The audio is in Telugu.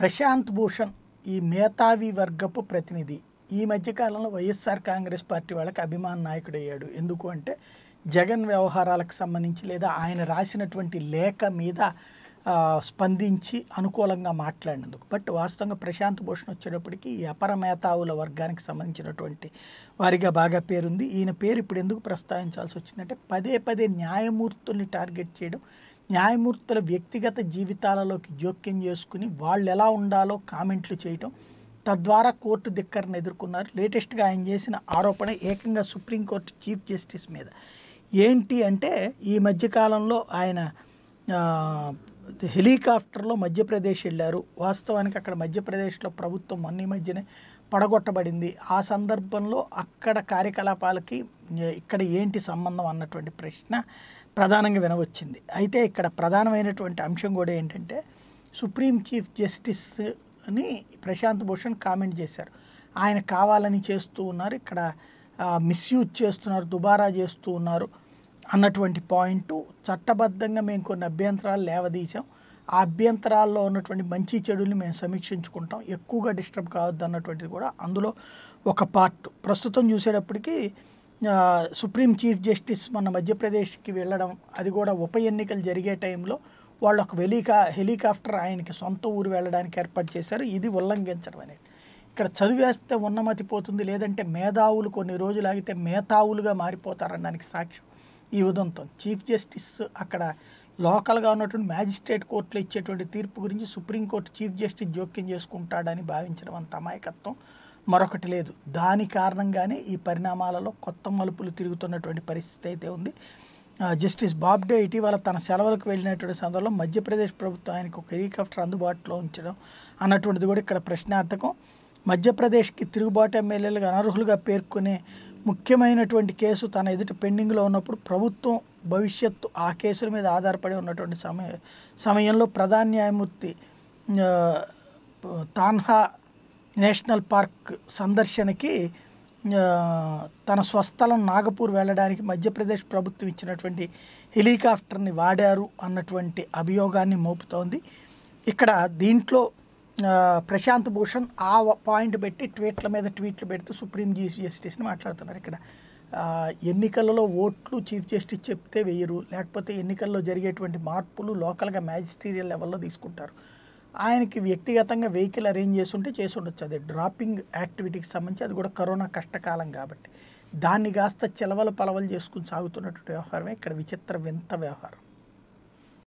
ప్రశాంత్ భూషణ్ ఈ మేధావి వర్గపు ప్రతినిధి ఈ మధ్యకాలంలో వైఎస్ఆర్ కాంగ్రెస్ పార్టీ వాళ్ళకి అభిమాన నాయకుడు అయ్యాడు ఎందుకు అంటే జగన్ వ్యవహారాలకు సంబంధించి లేదా ఆయన రాసినటువంటి లేఖ మీద స్పందించి అనుకూలంగా మాట్లాడినందుకు బట్ వాస్తవంగా ప్రశాంత్ భూషణ్ వచ్చేటప్పటికి ఈ అపర వర్గానికి సంబంధించినటువంటి వారిగా బాగా పేరుంది ఈయన పేరు ఇప్పుడు ఎందుకు ప్రస్తావించాల్సి వచ్చిందంటే పదే పదే న్యాయమూర్తుల్ని టార్గెట్ చేయడం న్యాయమూర్తుల వ్యక్తిగత జీవితాలలోకి జోక్యం చేసుకుని వాళ్ళు ఎలా ఉండాలో కామెంట్లు చేయటం తద్వారా కోర్టు ధిక్కరను ఎదుర్కొన్నారు లేటెస్ట్గా ఆయన చేసిన ఆరోపణ ఏకంగా సుప్రీంకోర్టు చీఫ్ జస్టిస్ మీద ఏంటి అంటే ఈ మధ్యకాలంలో ఆయన హెలికాప్టర్లో మధ్యప్రదేశ్ వెళ్ళారు వాస్తవానికి అక్కడ మధ్యప్రదేశ్లో ప్రభుత్వం మొన్న మధ్యనే పడగొట్టబడింది ఆ సందర్భంలో అక్కడ కార్యకలాపాలకి ఇక్కడ ఏంటి సంబంధం అన్నటువంటి ప్రశ్న ప్రధానంగా వినవచ్చింది అయితే ఇక్కడ ప్రధానమైనటువంటి అంశం కూడా ఏంటంటే సుప్రీం చీఫ్ జస్టిస్ అని ప్రశాంత్ భూషణ్ కామెంట్ చేశారు ఆయన కావాలని చేస్తూ ఉన్నారు ఇక్కడ మిస్యూజ్ చేస్తున్నారు దుబారా చేస్తూ ఉన్నారు అన్నటువంటి పాయింట్ చట్టబద్ధంగా మేము కొన్ని అభ్యంతరాలు లేవదీసాం ఆ అభ్యంతరాల్లో ఉన్నటువంటి మంచి చెడుల్ని మేము సమీక్షించుకుంటాం ఎక్కువగా డిస్టర్బ్ కావద్దు అన్నటువంటిది కూడా అందులో ఒక పార్ట్ ప్రస్తుతం చూసేటప్పటికీ సుప్రీం చీఫ్ జస్టిస్ మన మధ్యప్రదేశ్కి వెళ్ళడం అది కూడా ఉప ఎన్నికలు జరిగే టైంలో వాళ్ళు ఒక హెలికా హెలికాప్టర్ ఆయనకి సొంత ఊరు వెళ్ళడానికి ఏర్పాటు చేశారు ఇది ఉల్లంఘించడం అనేది ఇక్కడ చదివేస్తే ఉన్నమతి పోతుంది లేదంటే మేధావులు కొన్ని రోజులు ఆగితే మేధావులుగా మారిపోతారనడానికి సాక్ష్యం ఈ ఉదంతం చీఫ్ జస్టిస్ అక్కడ లోకల్గా ఉన్నటువంటి మ్యాజిస్ట్రేట్ కోర్టులో ఇచ్చేటువంటి తీర్పు గురించి సుప్రీంకోర్టు చీఫ్ జస్టిస్ జోక్యం చేసుకుంటాడని భావించడం అంత అమాయకత్వం మరొకటి లేదు దాని కారణంగానే ఈ పరిణామాలలో కొత్త మలుపులు తిరుగుతున్నటువంటి పరిస్థితి అయితే ఉంది జస్టిస్ బాబ్డే ఇటీవల తన సెలవులకు వెళ్ళినటువంటి సందర్భంలో మధ్యప్రదేశ్ ప్రభుత్వం ఆయనకు ఒక హెలికాప్టర్ అందుబాటులో ఉంచడం అన్నటువంటిది కూడా ఇక్కడ ప్రశ్నార్థకం మధ్యప్రదేశ్కి తిరుగుబాటు ఎమ్మెల్యేలకు అనర్హులుగా పేర్కొనే ముఖ్యమైనటువంటి కేసు తన ఎదుటి పెండింగ్లో ఉన్నప్పుడు ప్రభుత్వం భవిష్యత్తు ఆ కేసుల మీద ఆధారపడి ఉన్నటువంటి సమయ సమయంలో ప్రధాన న్యాయమూర్తి తాన్హా నేషనల్ పార్క్ సందర్శనకి తన స్వస్థలం నాగపూర్ వెళ్ళడానికి మధ్యప్రదేశ్ ప్రభుత్వం ఇచ్చినటువంటి హెలికాప్టర్ని వాడారు అన్నటువంటి అభియోగాన్ని మోపుతోంది ఇక్కడ దీంట్లో ప్రశాంత్ భూషణ్ ఆ పాయింట్ పెట్టి ట్వీట్ల మీద ట్వీట్లు పెడుతూ సుప్రీం చీఫ్ జస్టిస్ని మాట్లాడుతున్నారు ఇక్కడ ఎన్నికలలో ఓట్లు చీఫ్ జస్టిస్ చెప్తే వేయరు లేకపోతే ఎన్నికల్లో జరిగేటువంటి మార్పులు లోకల్గా మ్యాజిస్టీరియల్ లెవెల్లో తీసుకుంటారు ఆయనకి వ్యక్తిగతంగా వెహికల్ అరేంజ్ చేస్తుంటే చేసి ఉండొచ్చు అది డ్రాపింగ్ యాక్టివిటీకి సంబంధించి అది కూడా కరోనా కష్టకాలం కాబట్టి దాన్ని కాస్త చెలవలు పలవలు చేసుకుని సాగుతున్నటువంటి వ్యవహారమే ఇక్కడ విచిత్ర వింత వ్యవహారం